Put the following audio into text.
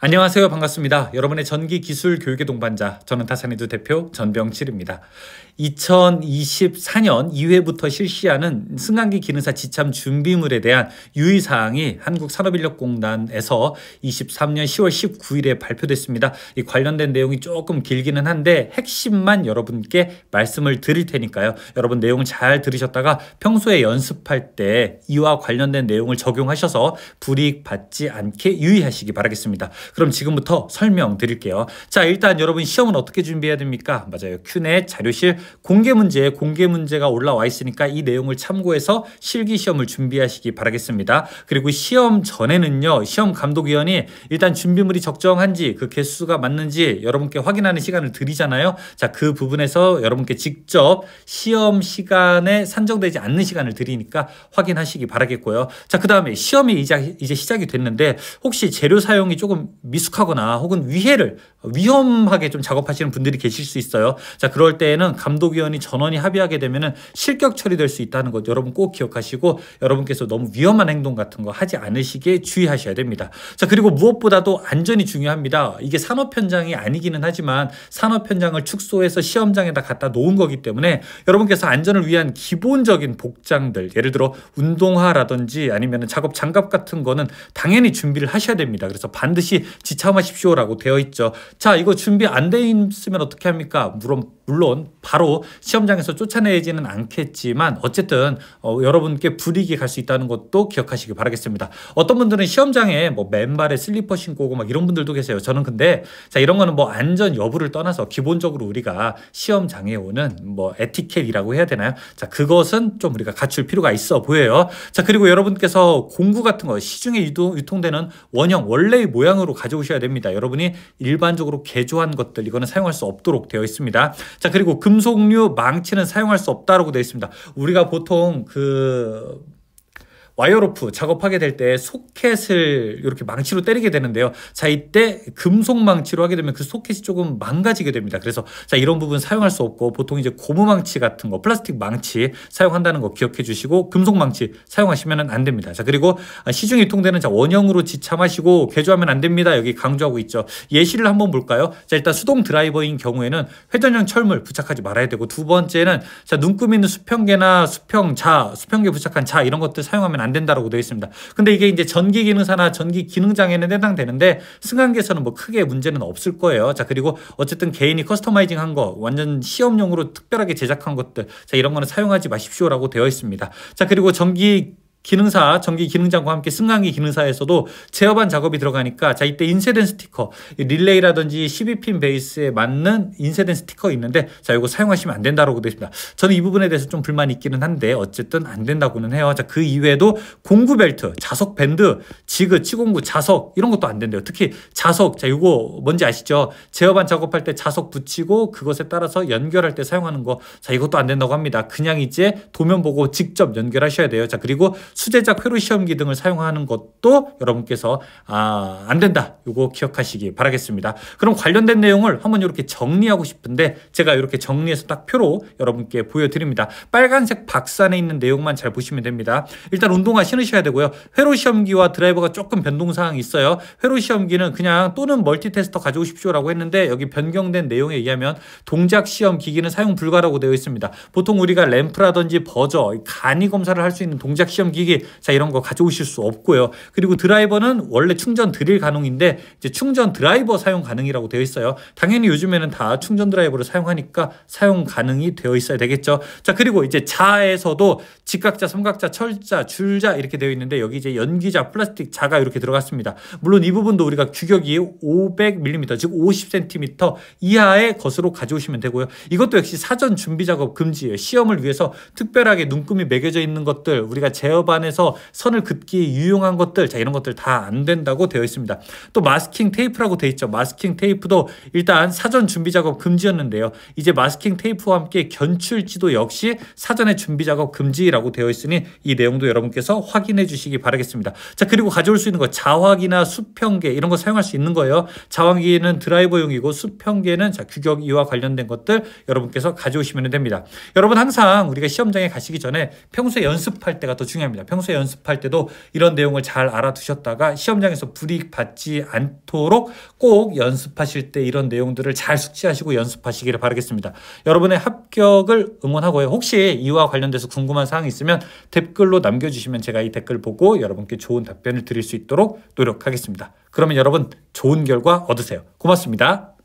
안녕하세요. 반갑습니다. 여러분의 전기 기술 교육의 동반자, 저는 타산이도 대표 전병칠입니다. 2024년 2회부터 실시하는 승강기 기능사 지참 준비물에 대한 유의사항이 한국산업인력공단에서 23년 10월 19일에 발표됐습니다. 이 관련된 내용이 조금 길기는 한데 핵심만 여러분께 말씀을 드릴 테니까요. 여러분 내용 을잘 들으셨다가 평소에 연습할 때 이와 관련된 내용을 적용하셔서 불이익 받지 않게 유의하시기 바라겠습니다. 그럼 지금부터 설명드릴게요. 자, 일단 여러분 시험은 어떻게 준비해야 됩니까? 맞아요. 큐네 자료실 공개 문제, 공개 문제가 올라와 있으니까 이 내용을 참고해서 실기 시험을 준비하시기 바라겠습니다. 그리고 시험 전에는요. 시험 감독위원이 일단 준비물이 적정한지 그 개수가 맞는지 여러분께 확인하는 시간을 드리잖아요. 자, 그 부분에서 여러분께 직접 시험 시간에 산정되지 않는 시간을 드리니까 확인하시기 바라겠고요. 자, 그다음에 시험이 이제 시작이 됐는데 혹시 재료 사용이 조금 미숙하거나 혹은 위해를 위험하게 좀 작업하시는 분들이 계실 수 있어요. 자, 그럴 때에는 감독위원이 전원이 합의하게 되면은 실격 처리될 수 있다는 것 여러분 꼭 기억하시고 여러분께서 너무 위험한 행동 같은 거 하지 않으시게 주의하셔야 됩니다. 자, 그리고 무엇보다도 안전이 중요합니다. 이게 산업 현장이 아니기는 하지만 산업 현장을 축소해서 시험장에다 갖다 놓은 거기 때문에 여러분께서 안전을 위한 기본적인 복장들 예를 들어 운동화라든지 아니면 작업 장갑 같은 거는 당연히 준비를 하셔야 됩니다. 그래서 반드시 지참하십시오라고 되어 있죠. 자, 이거 준비 안 돼 있으면 어떻게 합니까? 물론 물론 바로 시험장에서 쫓아내지는 않겠지만 어쨌든 어, 여러분께 불이익이 갈 수 있다는 것도 기억하시기 바라겠습니다. 어떤 분들은 시험장에 뭐 맨발에 슬리퍼 신고 고막 이런 분들도 계세요. 저는 근데 자 이런 거는 뭐 안전 여부를 떠나서 기본적으로 우리가 시험장에 오는 뭐 에티켓이라고 해야 되나요? 자 그것은 좀 우리가 갖출 필요가 있어 보여요. 자 그리고 여러분께서 공구 같은 거 시중에 유통, 유통되는 원형 원래의 모양으로 가져오셔야 됩니다. 여러분이 일반적으로 개조한 것들 이거는 사용할 수 없도록 되어 있습니다. 자, 그리고 금속류 망치는 사용할 수 없다라고 되어 있습니다. 우리가 보통 그 와이어로프 작업하게 될 때 소켓을 이렇게 망치로 때리게 되는데요. 자, 이때 금속 망치로 하게 되면 그 소켓이 조금 망가지게 됩니다. 그래서 자, 이런 부분 사용할 수 없고 보통 이제 고무 망치 같은 거, 플라스틱 망치 사용한다는 거 기억해 주시고 금속 망치 사용하시면 안 됩니다. 자, 그리고 시중 유통되는 자, 원형으로 지참하시고 개조하면 안 됩니다. 여기 강조하고 있죠. 예시를 한번 볼까요? 자, 일단 수동 드라이버인 경우에는 회전형 철물 부착하지 말아야 되고 두 번째는 자, 눈금 있는 수평계나 수평자, 수평계 부착한 자 이런 것들 사용하면 안안 된다라고 되어 있습니다. 근데 이게 이제 전기 기능사나 전기 기능 장애는 해당되는데 승강기에서는 뭐 크게 문제는 없을 거예요. 자, 그리고 어쨌든 개인이 커스터마이징 한 거, 완전 시험용으로 특별하게 제작한 것들, 자, 이런 거는 사용하지 마십시오라고 되어 있습니다. 자, 그리고 전기 기능사 전기 기능장과 함께 승강기 기능사에서도 제어반 작업이 들어가니까 자 이때 인쇄된 스티커 릴레이라든지 12핀 베이스에 맞는 인쇄된 스티커 있는데 자 이거 사용하시면 안 된다라고 되어 있습니다. 저는 이 부분에 대해서 좀 불만이 있기는 한데 어쨌든 안 된다고는 해요. 자 그 이외에도 공구 벨트, 자석 밴드, 지그, 치공구, 자석 이런 것도 안 된대요. 특히 자석 자 이거 뭔지 아시죠? 제어반 작업할 때 자석 붙이고 그것에 따라서 연결할 때 사용하는 거 자 이것도 안 된다고 합니다. 그냥 이제 도면 보고 직접 연결하셔야 돼요. 자 그리고 수제자 회로 시험기 등을 사용하는 것도 여러분께서 아, 안 된다. 이거 기억하시기 바라겠습니다. 그럼 관련된 내용을 한번 이렇게 정리하고 싶은데 제가 이렇게 정리해서 딱 표로 여러분께 보여드립니다. 빨간색 박스 안에 있는 내용만 잘 보시면 됩니다. 일단 운동화 신으셔야 되고요. 회로 시험기와 드라이버가 조금 변동사항이 있어요. 회로 시험기는 그냥 또는 멀티테스터 가져오십시오라고 했는데 여기 변경된 내용에 의하면 동작 시험 기기는 사용 불가라고 되어 있습니다. 보통 우리가 램프라든지 버저, 간이 검사를 할 수 있는 동작 시험 기 전기기 자 이런 거 가져오실 수 없고요. 그리고 드라이버는 원래 충전 드릴 가능인데 이제 충전 드라이버 사용 가능이라고 되어 있어요. 당연히 요즘에는 다 충전 드라이버를 사용하니까 사용 가능이 되어 있어야 되겠죠. 자 그리고 이제 자에서도 직각자, 삼각자, 철자, 줄자 이렇게 되어 있는데 여기 이제 연기자, 플라스틱 자가 이렇게 들어갔습니다. 물론 이 부분도 우리가 규격이 500mm 즉 50cm 이하의 것으로 가져오시면 되고요. 이것도 역시 사전 준비 작업 금지예요. 시험을 위해서 특별하게 눈금이 매겨져 있는 것들 우리가 제어 법안에서 선을 긋기에 유용한 것들 자 이런 것들 다 안 된다고 되어 있습니다. 또 마스킹 테이프라고 되어 있죠. 마스킹 테이프도 일단 사전 준비 작업 금지였는데요. 이제 마스킹 테이프와 함께 견출지도 역시 사전에 준비 작업 금지라고 되어 있으니 이 내용도 여러분께서 확인해 주시기 바라겠습니다. 자 그리고 가져올 수 있는 거 자화기나 수평계 이런 거 사용할 수 있는 거예요. 자화기는 드라이버용이고 수평계는 자 규격 이와 관련된 것들 여러분께서 가져오시면 됩니다. 여러분 항상 우리가 시험장에 가시기 전에 평소에 연습할 때가 더 중요합니다. 바니다 평소에 연습할 때도 이런 내용을 잘 알아두셨다가 시험장에서 불이익 받지 않도록 꼭 연습하실 때 이런 내용들을 잘 숙지하시고 연습하시기를 바라겠습니다. 여러분의 합격을 응원하고요. 혹시 이와 관련돼서 궁금한 사항이 있으면 댓글로 남겨주시면 제가 이 댓글 보고 여러분께 좋은 답변을 드릴 수 있도록 노력하겠습니다. 그러면 여러분 좋은 결과 얻으세요. 고맙습니다.